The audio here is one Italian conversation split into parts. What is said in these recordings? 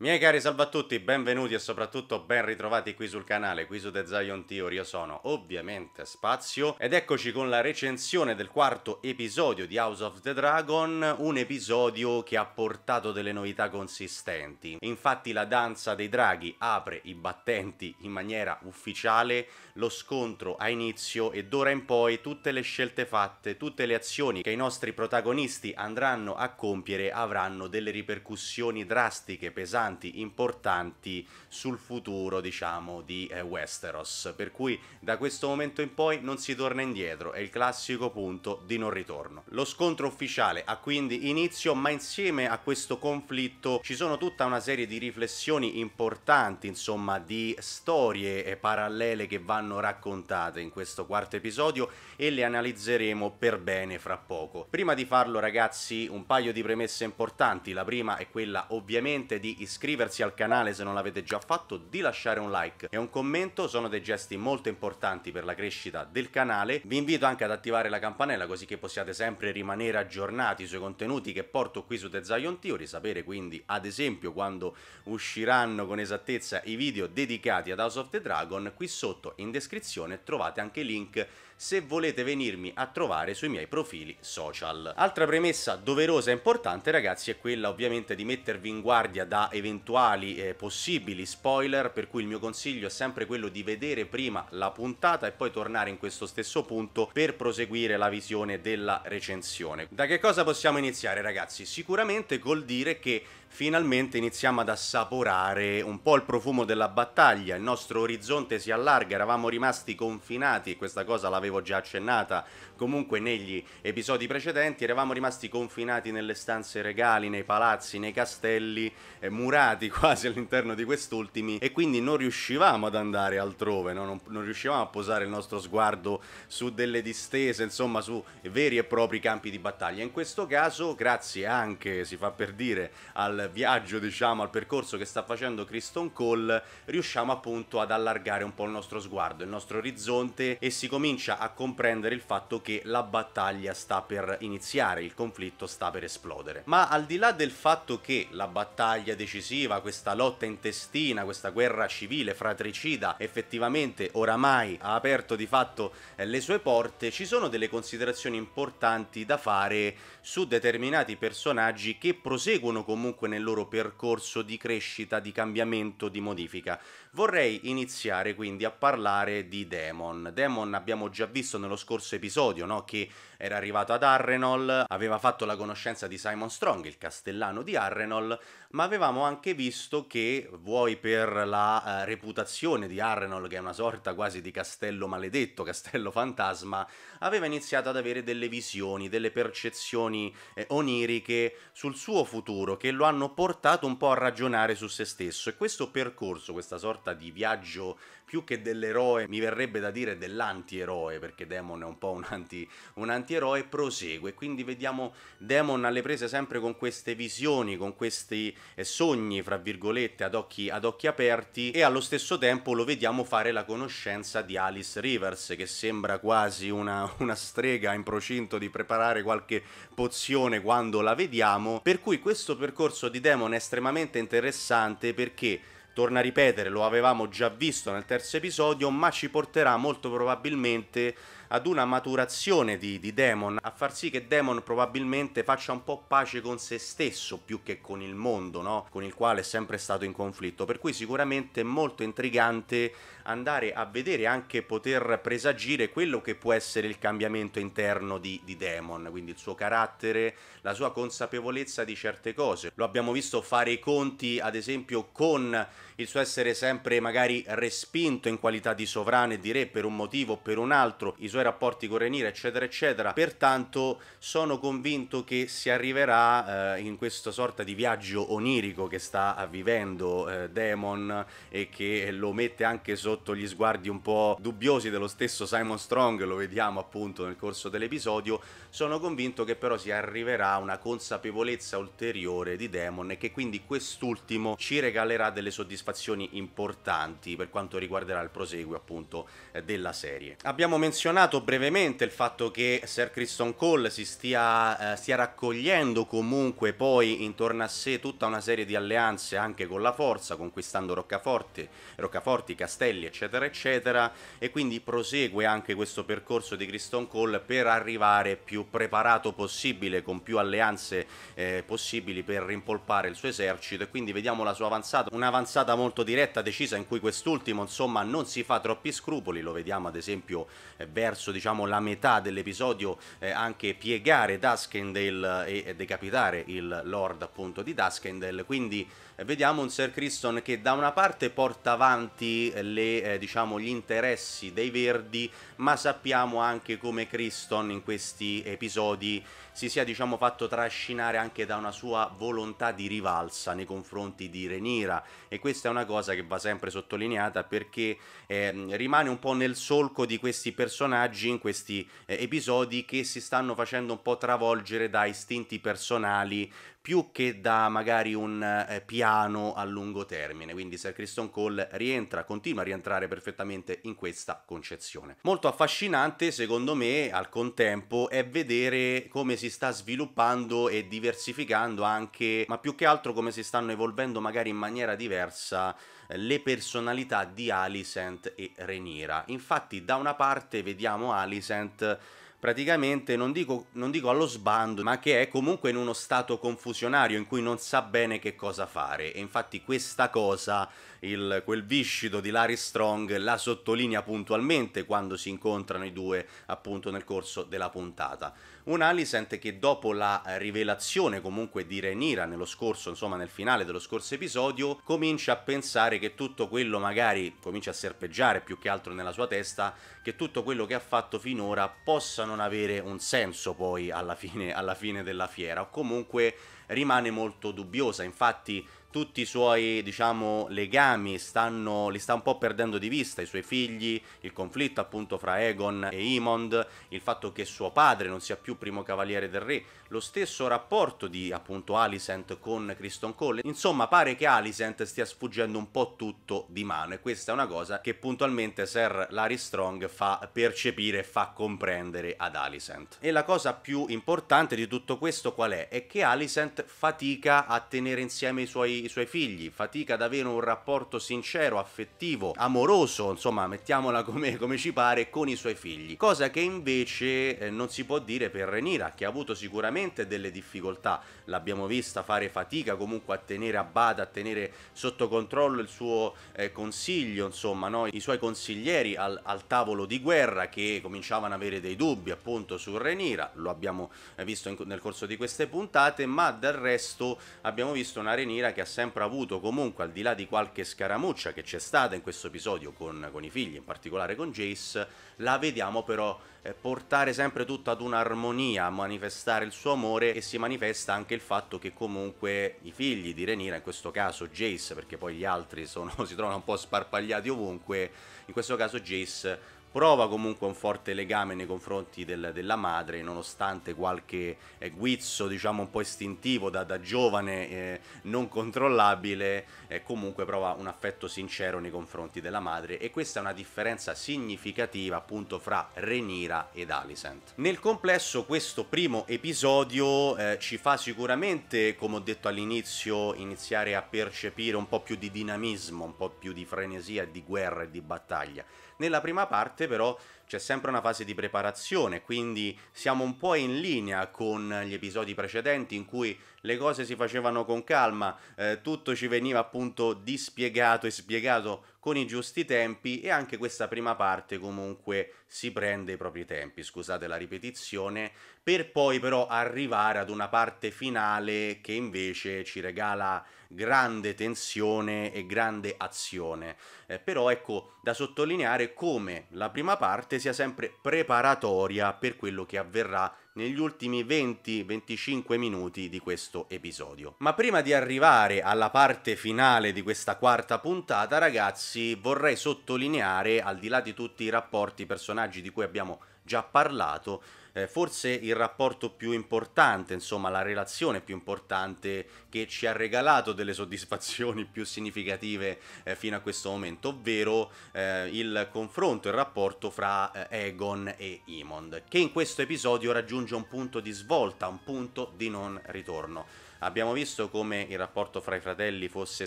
Miei cari salvatutti, benvenuti e soprattutto ben ritrovati qui sul canale, qui su The Zion Theory, io sono ovviamente Spazio ed eccoci con la recensione del quarto episodio di House of the Dragon, un episodio che ha portato delle novità consistenti. Infatti la danza dei draghi apre i battenti in maniera ufficiale, lo scontro ha inizio e d'ora in poi tutte le scelte fatte, tutte le azioni che i nostri protagonisti andranno a compiere avranno delle ripercussioni drastiche, pesanti, interessanti, importanti sul futuro diciamo di eh, Westeros, per cui da questo momento in poi non si torna indietro, è il classico punto di non ritorno. Lo scontro ufficiale ha quindi inizio, ma insieme a questo conflitto ci sono tutta una serie di riflessioni importanti, insomma, di storie eh, parallele che vanno raccontate in questo quarto episodio e le analizzeremo per bene fra poco. Prima di farlo ragazzi un paio di premesse importanti, la prima è quella ovviamente di iscriversi al canale se non l'avete già fatto, di lasciare un like e un commento, sono dei gesti molto importanti per la crescita del canale, vi invito anche ad attivare la campanella così che possiate sempre rimanere aggiornati sui contenuti che porto qui su The Zion Theory, sapere quindi ad esempio quando usciranno con esattezza i video dedicati ad House of the Dragon, qui sotto in descrizione trovate anche link se volete venirmi a trovare sui miei profili social. Altra premessa doverosa e importante ragazzi è quella ovviamente di mettervi in guardia da eventuali eh, possibili spoiler per cui il mio consiglio è sempre quello di vedere prima la puntata e poi tornare in questo stesso punto per proseguire la visione della recensione. Da che cosa possiamo iniziare ragazzi? Sicuramente col dire che finalmente iniziamo ad assaporare un po' il profumo della battaglia, il nostro orizzonte si allarga, eravamo rimasti confinati, questa cosa l'avevo già accennata Comunque negli episodi precedenti eravamo rimasti confinati nelle stanze regali, nei palazzi, nei castelli, eh, murati quasi all'interno di quest'ultimi e quindi non riuscivamo ad andare altrove, no? non, non riuscivamo a posare il nostro sguardo su delle distese, insomma su veri e propri campi di battaglia. In questo caso, grazie anche, si fa per dire, al viaggio, diciamo, al percorso che sta facendo Criston Cole, riusciamo appunto ad allargare un po' il nostro sguardo, il nostro orizzonte e si comincia a comprendere il fatto che che la battaglia sta per iniziare, il conflitto sta per esplodere. Ma al di là del fatto che la battaglia decisiva, questa lotta intestina, questa guerra civile fratricida effettivamente oramai ha aperto di fatto eh, le sue porte, ci sono delle considerazioni importanti da fare su determinati personaggi che proseguono comunque nel loro percorso di crescita, di cambiamento, di modifica. Vorrei iniziare quindi a parlare di Demon. Demon abbiamo già visto nello scorso episodio episodio, no? che era arrivato ad Arrenol, aveva fatto la conoscenza di Simon Strong, il castellano di Arrenol, ma avevamo anche visto che, vuoi per la uh, reputazione di Arrenol, che è una sorta quasi di castello maledetto, castello fantasma, aveva iniziato ad avere delle visioni, delle percezioni eh, oniriche sul suo futuro, che lo hanno portato un po' a ragionare su se stesso. E questo percorso, questa sorta di viaggio più che dell'eroe, mi verrebbe da dire dell'antieroe, perché Demon è un po' un, anti, un antieroe, prosegue. Quindi vediamo Demon alle prese sempre con queste visioni, con questi eh, sogni, fra virgolette, ad occhi, ad occhi aperti, e allo stesso tempo lo vediamo fare la conoscenza di Alice Rivers, che sembra quasi una, una strega in procinto di preparare qualche pozione quando la vediamo. Per cui questo percorso di Demon è estremamente interessante perché torna a ripetere, lo avevamo già visto nel terzo episodio, ma ci porterà molto probabilmente ad una maturazione di, di, Demon, a far sì che Demon probabilmente faccia un po' pace con se stesso più che con il mondo, no? con il quale è sempre stato in conflitto. Per cui sicuramente è molto intrigante andare a vedere e anche poter presagire quello che può essere il cambiamento interno di, di Demon, quindi il suo carattere, la sua consapevolezza di certe cose. Lo abbiamo visto fare i conti, ad esempio, con il suo essere sempre magari respinto in qualità di sovrano e di re per un motivo o per un altro, i suoi rapporti con Renira, eccetera, eccetera. Pertanto sono convinto che si arriverà eh, in questa sorta di viaggio onirico che sta vivendo eh, Damon e che lo mette anche sotto gli sguardi un po' dubbiosi dello stesso Simon Strong, lo vediamo appunto nel corso dell'episodio, sono convinto che però si arriverà a una consapevolezza ulteriore di Damon e che quindi quest'ultimo ci regalerà delle soddisfazioni soddisfazioni importanti per quanto riguarderà il proseguo appunto eh, della serie. Abbiamo menzionato brevemente il fatto che Sir Criston Cole si stia, eh, stia raccogliendo comunque poi intorno a sé tutta una serie di alleanze anche con la forza, conquistando Roccaforte, Roccaforti, Castelli eccetera eccetera e quindi prosegue anche questo percorso di Criston Cole per arrivare più preparato possibile, con più alleanze eh, possibili per rimpolpare il suo esercito e quindi vediamo la sua avanzata, un'avanzata molto diretta, decisa, in cui quest'ultimo insomma non si fa troppi scrupoli, lo vediamo ad esempio eh, verso diciamo, la metà dell'episodio eh, anche piegare Duskendale e, eh, e decapitare il Lord appunto di Duskendale, quindi eh, vediamo un Sir Criston che da una parte porta avanti eh, le, eh, diciamo, gli interessi dei Verdi, ma sappiamo anche come Criston in questi episodi si sia diciamo, fatto trascinare anche da una sua volontà di rivalsa nei confronti di Renira e questa è una cosa che va sempre sottolineata perché eh, rimane un po' nel solco di questi personaggi in questi eh, episodi che si stanno facendo un po' travolgere da istinti personali più che da magari un eh, piano a lungo termine. Quindi Sir Criston Cole rientra, continua a rientrare perfettamente in questa concezione. Molto affascinante, secondo me, al contempo, è vedere come si sta sviluppando e diversificando anche, ma più che altro come si stanno evolvendo magari in maniera diversa eh, le personalità di Alicent e Reniera. Infatti, da una parte vediamo Alicent praticamente non dico, non dico, allo sbando, ma che è comunque in uno stato confusionario in cui non sa bene che cosa fare. E infatti questa cosa il, quel viscido di Larry Strong la sottolinea puntualmente quando si incontrano i due appunto nel corso della puntata. Un Ali sente che dopo la rivelazione comunque di Renira nello scorso, insomma nel finale dello scorso episodio, comincia a pensare che tutto quello magari comincia a serpeggiare più che altro nella sua testa, che tutto quello che ha fatto finora possa non avere un senso poi alla fine, alla fine della fiera o comunque rimane molto dubbiosa. Infatti tutti i suoi diciamo, legami stanno, li sta un po' perdendo di vista, i suoi figli, il conflitto appunto fra Egon e Imond, il fatto che suo padre non sia più primo cavaliere del re, lo stesso rapporto di appunto Alicent con Criston Cole, insomma pare che Alicent stia sfuggendo un po' tutto di mano e questa è una cosa che puntualmente Sir Larry Strong fa percepire, fa comprendere ad Alicent. E la cosa più importante di tutto questo qual è? È che Alicent fatica a tenere insieme i suoi i suoi figli, fatica ad avere un rapporto sincero, affettivo, amoroso, insomma mettiamola come, come ci pare, con i suoi figli. Cosa che invece eh, non si può dire per Renira, che ha avuto sicuramente delle difficoltà, l'abbiamo vista fare fatica comunque a tenere a bada, a tenere sotto controllo il suo eh, consiglio, insomma, no? i suoi consiglieri al, al tavolo di guerra che cominciavano ad avere dei dubbi appunto su Renira, lo abbiamo eh, visto in, nel corso di queste puntate, ma del resto abbiamo visto una Renira che ha sempre avuto comunque, al di là di qualche scaramuccia che c'è stata in questo episodio con, con i figli, in particolare con Jace, la vediamo però eh, portare sempre tutta ad un'armonia, a manifestare il suo amore e si manifesta anche il fatto che comunque i figli di Renira, in questo caso Jace, perché poi gli altri sono, si trovano un po' sparpagliati ovunque, in questo caso Jace prova comunque un forte legame nei confronti del, della madre, nonostante qualche eh, guizzo diciamo un po' istintivo da, da giovane eh, non controllabile, eh, comunque prova un affetto sincero nei confronti della madre e questa è una differenza significativa appunto fra Renira ed Alicent. Nel complesso questo primo episodio eh, ci fa sicuramente, come ho detto all'inizio, iniziare a percepire un po' più di dinamismo, un po' più di frenesia, di guerra e di battaglia nella prima parte però c'è sempre una fase di preparazione, quindi siamo un po' in linea con gli episodi precedenti in cui le cose si facevano con calma, eh, tutto ci veniva appunto dispiegato e spiegato con i giusti tempi e anche questa prima parte comunque si prende i propri tempi, scusate la ripetizione, per poi però arrivare ad una parte finale che invece ci regala grande tensione e grande azione. Eh, però ecco da sottolineare come la prima parte ovviamente sia sempre preparatoria per quello che avverrà negli ultimi 20-25 minuti di questo episodio. Ma prima di arrivare alla parte finale di questa quarta puntata, ragazzi, vorrei sottolineare, al di là di tutti i rapporti, personaggi di cui abbiamo già parlato, eh, forse il rapporto più importante, insomma la relazione più importante che ci ha regalato delle soddisfazioni più significative eh, fino a questo momento, ovvero eh, il confronto, il rapporto fra eh, Egon e Imond, che in questo episodio raggiunge un punto di svolta, un punto di non ritorno. Abbiamo visto come il rapporto fra i fratelli fosse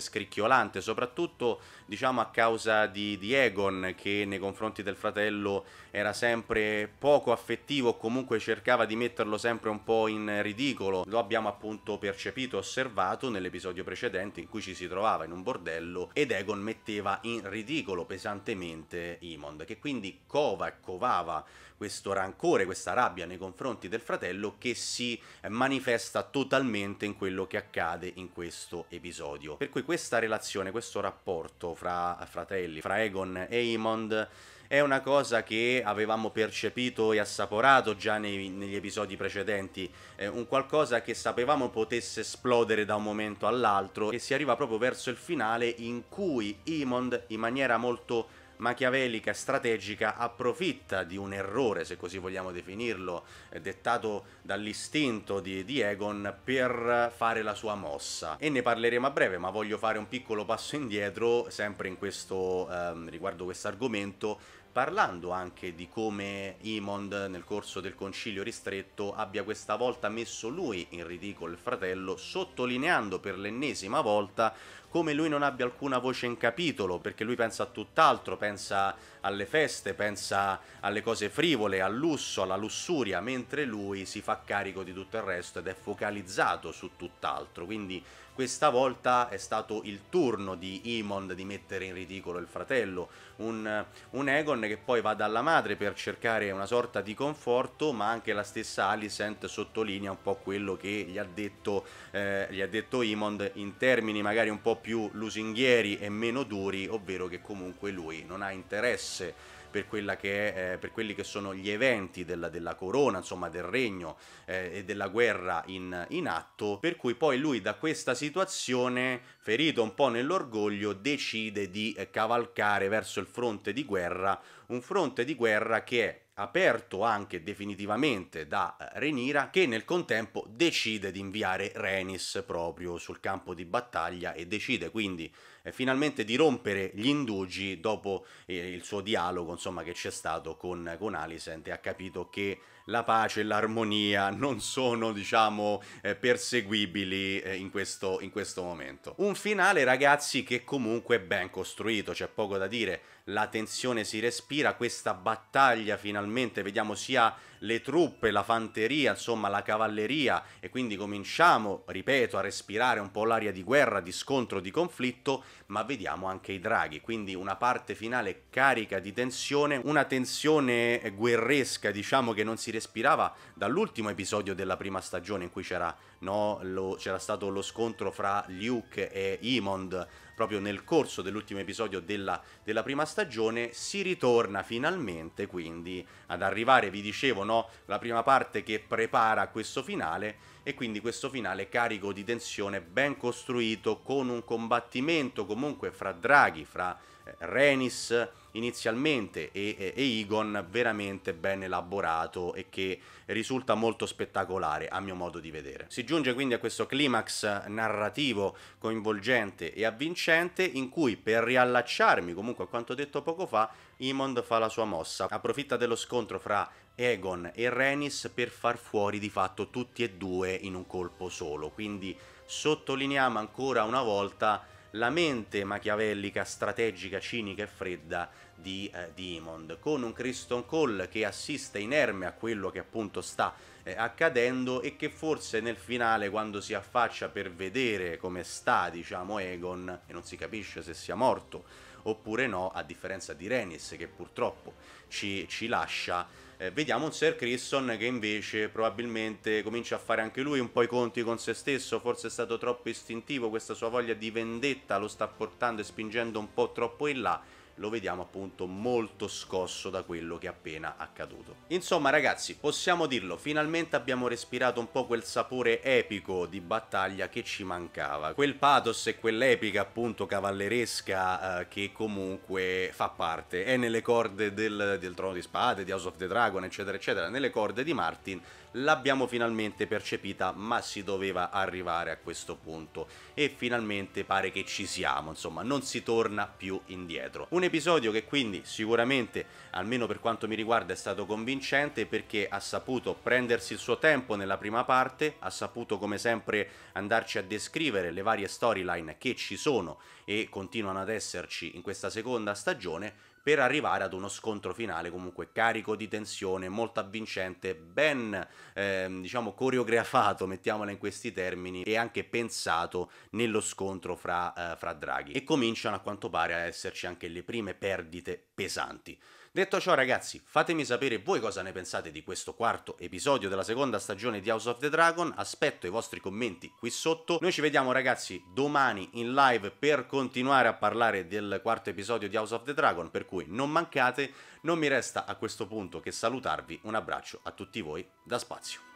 scricchiolante, soprattutto diciamo a causa di, di Egon che nei confronti del fratello era sempre poco affettivo, o comunque cercava di metterlo sempre un po' in ridicolo. Lo abbiamo appunto percepito, osservato nell'episodio precedente in cui ci si trovava in un bordello ed Egon metteva in ridicolo pesantemente Imond, che quindi cova e covava questo rancore, questa rabbia nei confronti del fratello che si manifesta totalmente in quello che accade in questo episodio. Per cui questa relazione, questo rapporto fra fratelli, fra Egon e Imond, è una cosa che avevamo percepito e assaporato già nei, negli episodi precedenti, è un qualcosa che sapevamo potesse esplodere da un momento all'altro e si arriva proprio verso il finale in cui Imond in maniera molto machiavellica e strategica approfitta di un errore, se così vogliamo definirlo, eh, dettato dall'istinto di, di Egon per fare la sua mossa. E ne parleremo a breve, ma voglio fare un piccolo passo indietro, sempre in questo, ehm, riguardo questo argomento, parlando anche di come Imond nel corso del concilio ristretto abbia questa volta messo lui in ridicolo il fratello, sottolineando per l'ennesima volta come lui non abbia alcuna voce in capitolo, perché lui pensa a tutt'altro, pensa alle feste, pensa alle cose frivole, al lusso, alla lussuria, mentre lui si fa carico di tutto il resto ed è focalizzato su tutt'altro. Quindi questa volta è stato il turno di Imond di mettere in ridicolo il fratello, un, un, Egon che poi va dalla madre per cercare una sorta di conforto, ma anche la stessa Alicent sottolinea un po' quello che gli ha detto, eh, gli ha detto Imond in termini magari un po' più lusinghieri e meno duri, ovvero che comunque lui non ha interesse Sí. per, che è, eh, per quelli che sono gli eventi della, della corona, insomma del regno eh, e della guerra in, in atto, per cui poi lui da questa situazione, ferito un po' nell'orgoglio, decide di eh, cavalcare verso il fronte di guerra, un fronte di guerra che è aperto anche definitivamente da eh, Renira che nel contempo decide di inviare Renis proprio sul campo di battaglia e decide quindi eh, finalmente di rompere gli indugi dopo eh, il suo dialogo insomma, che c'è stato con, con Alicent e ha capito che la pace e l'armonia non sono, diciamo, eh, perseguibili eh, in, questo, in questo momento. Un finale, ragazzi, che comunque è ben costruito, c'è poco da dire la tensione si respira, questa battaglia finalmente, vediamo sia le truppe, la fanteria, insomma la cavalleria e quindi cominciamo, ripeto, a respirare un po' l'aria di guerra, di scontro, di conflitto, ma vediamo anche i draghi, quindi una parte finale carica di tensione, una tensione guerresca diciamo che non si respirava dall'ultimo episodio della prima stagione in cui c'era, no, lo, c'era stato lo scontro fra Luke e Imond proprio nel corso dell'ultimo episodio della, della, prima stagione si ritorna finalmente quindi ad arrivare, vi dicevo, no, la prima parte che prepara questo finale e quindi questo finale carico di tensione ben costruito con un combattimento comunque fra draghi, fra Renis inizialmente e, e, e Egon veramente ben elaborato e che risulta molto spettacolare a mio modo di vedere. Si giunge quindi a questo climax narrativo coinvolgente e avvincente in cui per riallacciarmi comunque a quanto detto poco fa Imond fa la sua mossa, approfitta dello scontro fra Egon e Renis per far fuori di fatto tutti e due in un colpo solo, quindi sottolineiamo ancora una volta la mente machiavellica, strategica, cinica e fredda di, eh, di con un Kristen Cole che assiste inerme a quello che appunto sta eh, accadendo e che forse nel finale quando si affaccia per vedere come sta diciamo Egon e non si capisce se sia morto oppure no, a differenza di Renis che purtroppo ci, ci lascia eh, vediamo un Sir Crisson che invece probabilmente comincia a fare anche lui un po' i conti con se stesso, forse è stato troppo istintivo, questa sua voglia di vendetta lo sta portando e spingendo un po' troppo in là lo vediamo appunto molto scosso da quello che è appena accaduto. Insomma ragazzi, possiamo dirlo, finalmente abbiamo respirato un po' quel sapore epico di battaglia che ci mancava, quel pathos e quell'epica appunto cavalleresca eh, che comunque fa parte, è nelle corde del, del Trono di Spade, di House of the Dragon eccetera eccetera, nelle corde di Martin l'abbiamo finalmente percepita, ma si doveva arrivare a questo punto e finalmente pare che ci siamo, insomma, non si torna più indietro. Un episodio che quindi sicuramente, almeno per quanto mi riguarda, è stato convincente perché ha saputo prendersi il suo tempo nella prima parte, ha saputo come sempre andarci a descrivere le varie storyline che ci sono e continuano ad esserci in questa seconda stagione per arrivare ad uno scontro finale comunque carico di tensione, molto avvincente, ben ehm, diciamo coreografato, mettiamola in questi termini, e anche pensato nello scontro fra, eh, fra draghi. E cominciano a quanto pare a esserci anche le prime perdite pesanti. Detto ciò ragazzi, fatemi sapere voi cosa ne pensate di questo quarto episodio della seconda stagione di House of the Dragon, aspetto i vostri commenti qui sotto, noi ci vediamo ragazzi domani in live per continuare a parlare del quarto episodio di House of the Dragon, per cui non mancate, non mi resta a questo punto che salutarvi, un abbraccio a tutti voi da Spazio.